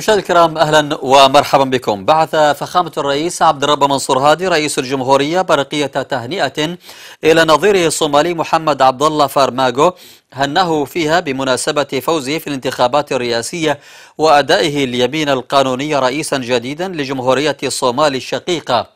مشاهدي الكرام اهلا ومرحبا بكم بعث فخامه الرئيس عبد الرب منصور هادي رئيس الجمهوريه برقيه تهنئه الى نظيره الصومالي محمد عبد الله فارماجو هنه فيها بمناسبة فوزه في الانتخابات الرئاسية وأدائه اليمين القانوني رئيسا جديدا لجمهورية الصومال الشقيقة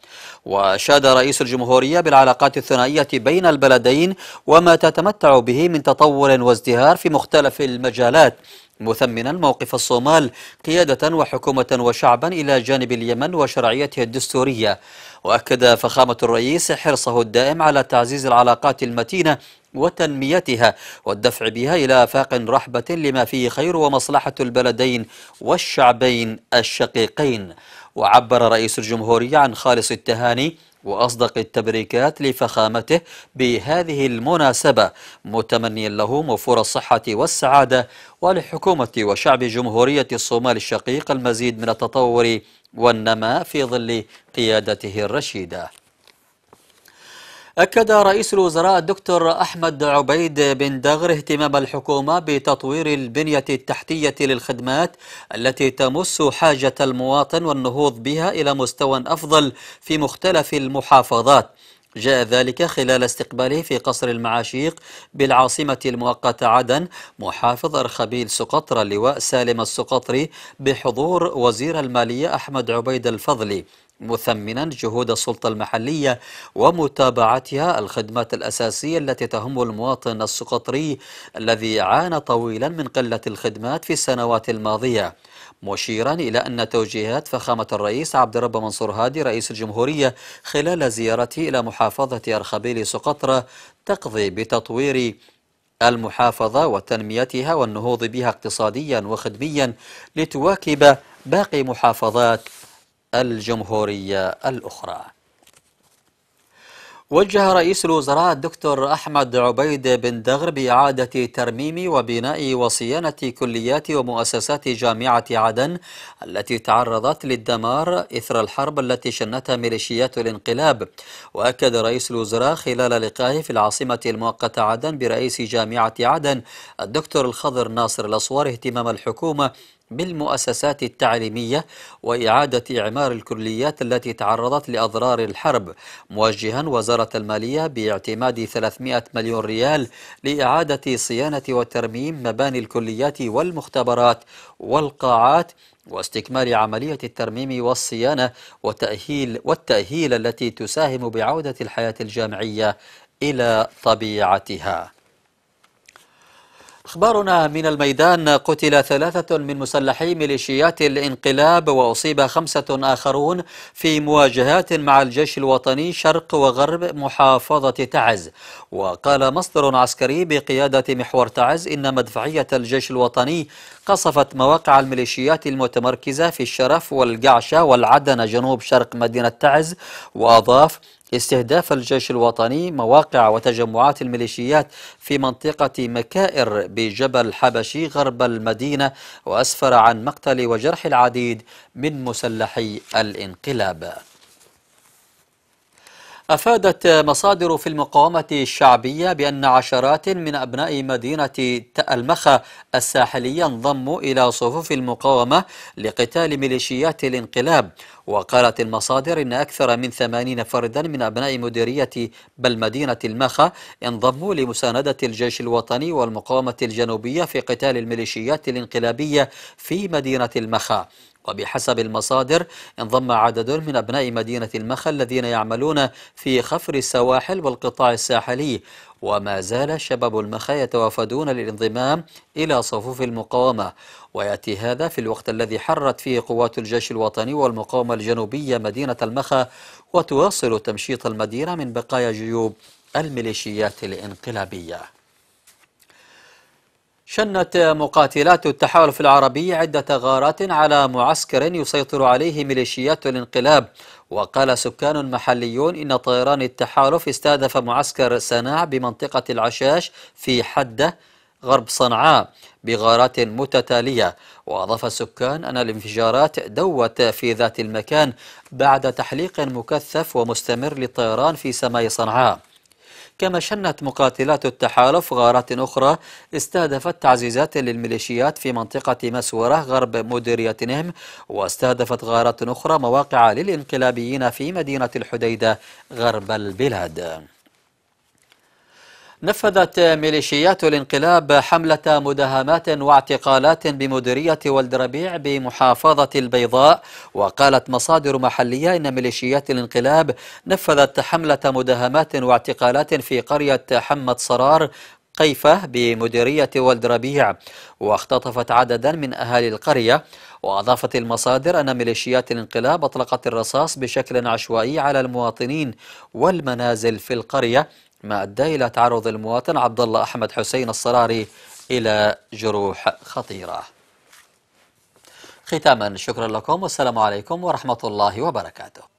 وأشاد رئيس الجمهورية بالعلاقات الثنائية بين البلدين وما تتمتع به من تطور وازدهار في مختلف المجالات مثمنا موقف الصومال قيادة وحكومة وشعبا إلى جانب اليمن وشرعيته الدستورية وأكد فخامة الرئيس حرصه الدائم على تعزيز العلاقات المتينة وتنميتها والدفع بها إلى آفاق رحبة لما فيه خير ومصلحة البلدين والشعبين الشقيقين وعبر رئيس الجمهورية عن خالص التهاني وأصدق التبريكات لفخامته بهذه المناسبة متمنيا له وفور الصحة والسعادة ولحكومة وشعب جمهورية الصومال الشقيق المزيد من التطور والنما في ظل قيادته الرشيدة أكد رئيس الوزراء الدكتور أحمد عبيد بن دغر اهتمام الحكومة بتطوير البنية التحتية للخدمات التي تمس حاجة المواطن والنهوض بها إلى مستوى أفضل في مختلف المحافظات جاء ذلك خلال استقباله في قصر المعاشيق بالعاصمة المؤقتة عدن محافظ أرخبيل سقطرى اللواء سالم السقطري بحضور وزير المالية أحمد عبيد الفضلي مثمنا جهود السلطة المحلية ومتابعتها الخدمات الأساسية التي تهم المواطن السقطري الذي عانى طويلا من قلة الخدمات في السنوات الماضية مشيرا إلى أن توجيهات فخامة الرئيس عبد الرب منصور هادي رئيس الجمهورية خلال زيارته إلى محافظة أرخبيل سقطرة تقضي بتطوير المحافظة وتنميتها والنهوض بها اقتصاديا وخدميا لتواكب باقي محافظات الجمهورية الأخرى وجه رئيس الوزراء الدكتور أحمد عبيد بن دغر بإعادة ترميم وبناء وصيانة كليات ومؤسسات جامعة عدن التي تعرضت للدمار إثر الحرب التي شنتها ميليشيات الانقلاب وأكد رئيس الوزراء خلال لقائه في العاصمة المؤقتة عدن برئيس جامعة عدن الدكتور الخضر ناصر الأصوار اهتمام الحكومة بالمؤسسات التعليمية وإعادة إعمار الكليات التي تعرضت لأضرار الحرب موجها وزارة المالية باعتماد 300 مليون ريال لإعادة صيانة وترميم مباني الكليات والمختبرات والقاعات واستكمال عملية الترميم والصيانة وتأهيل والتأهيل التي تساهم بعودة الحياة الجامعية إلى طبيعتها أخبارنا من الميدان قتل ثلاثة من مسلحي ميليشيات الانقلاب وأصيب خمسة آخرون في مواجهات مع الجيش الوطني شرق وغرب محافظة تعز وقال مصدر عسكري بقيادة محور تعز إن مدفعية الجيش الوطني قصفت مواقع الميليشيات المتمركزة في الشرف والقعشة والعدن جنوب شرق مدينة تعز وأضاف استهداف الجيش الوطني مواقع وتجمعات الميليشيات في منطقة مكائر بجبل حبشي غرب المدينة وأسفر عن مقتل وجرح العديد من مسلحي الانقلاب أفادت مصادر في المقاومة الشعبية بأن عشرات من أبناء مدينة المخا الساحلية انضموا إلى صفوف المقاومة لقتال ميليشيات الانقلاب وقالت المصادر إن أكثر من 80 فردا من أبناء مديرية بالمدينة المخا انضموا لمساندة الجيش الوطني والمقاومة الجنوبية في قتال الميليشيات الانقلابية في مدينة المخا وبحسب المصادر انضم عدد من أبناء مدينة المخا الذين يعملون في خفر السواحل والقطاع الساحلي وما زال شباب المخا يتوافدون للانضمام إلى صفوف المقاومة ويأتي هذا في الوقت الذي حرت فيه قوات الجيش الوطني والمقاومة الجنوبية مدينة المخا وتواصل تمشيط المدينة من بقايا جيوب الميليشيات الانقلابيه شنت مقاتلات التحالف العربي عدة غارات على معسكر يسيطر عليه ميليشيات الانقلاب وقال سكان محليون إن طيران التحالف استهدف معسكر سناع بمنطقة العشاش في حدة غرب صنعاء بغارات متتالية وأضاف السكان أن الانفجارات دوت في ذات المكان بعد تحليق مكثف ومستمر للطيران في سماء صنعاء كما شنت مقاتلات التحالف غارات أخرى استهدفت تعزيزات للميليشيات في منطقة مسورة غرب نهم واستهدفت غارات أخرى مواقع للانقلابيين في مدينة الحديدة غرب البلاد نفذت ميليشيات الانقلاب حملة مداهمات واعتقالات بمديرية والدربيع بمحافظة البيضاء وقالت مصادر محلية إن ميليشيات الانقلاب نفذت حملة مداهمات واعتقالات في قرية حمد صرار قيفة بمديرية والدربيع واختطفت عددا من أهالي القرية وأضافت المصادر أن ميليشيات الانقلاب أطلقت الرصاص بشكل عشوائي على المواطنين والمنازل في القرية ما أدى إلى تعرض المواطن عبد الله أحمد حسين الصراري إلى جروح خطيرة ختاما شكرا لكم والسلام عليكم ورحمة الله وبركاته